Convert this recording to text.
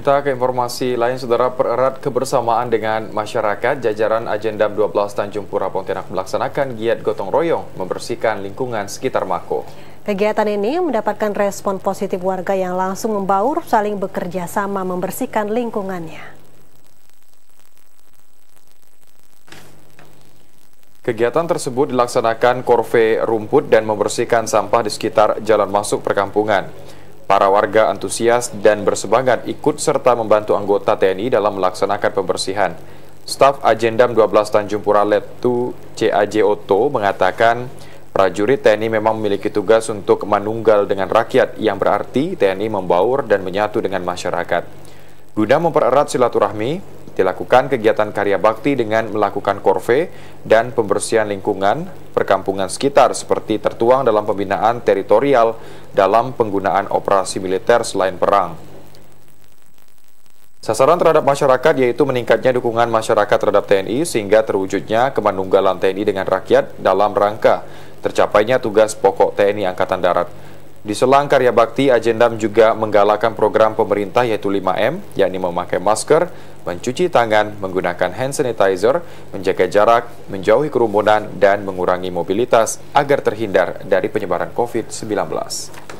Kita ke informasi lain, Saudara pererat kebersamaan dengan masyarakat, jajaran Agenda 12 Tanjung Pura Pontianak melaksanakan giat gotong royong membersihkan lingkungan sekitar Mako. Kegiatan ini mendapatkan respon positif warga yang langsung membaur saling bekerja sama membersihkan lingkungannya. Kegiatan tersebut dilaksanakan Korve Rumput dan membersihkan sampah di sekitar jalan masuk perkampungan. Para warga antusias dan bersemangat ikut serta membantu anggota TNI dalam melaksanakan pembersihan. Staf Ajendam 12 Tanjung Pura Letu CAJ Oto mengatakan prajurit TNI memang memiliki tugas untuk menunggal dengan rakyat yang berarti TNI membaur dan menyatu dengan masyarakat. Guna mempererat silaturahmi, dilakukan kegiatan karya bakti dengan melakukan korve dan pembersihan lingkungan perkampungan sekitar seperti tertuang dalam pembinaan teritorial dalam penggunaan operasi militer selain perang. Sasaran terhadap masyarakat yaitu meningkatnya dukungan masyarakat terhadap TNI sehingga terwujudnya kemanunggalan TNI dengan rakyat dalam rangka tercapainya tugas pokok TNI Angkatan Darat. Di Selang Karya Bakti, Ajendam juga menggalakkan program pemerintah yaitu 5M, yakni memakai masker, mencuci tangan, menggunakan hand sanitizer, menjaga jarak, menjauhi kerumunan, dan mengurangi mobilitas agar terhindar dari penyebaran COVID-19.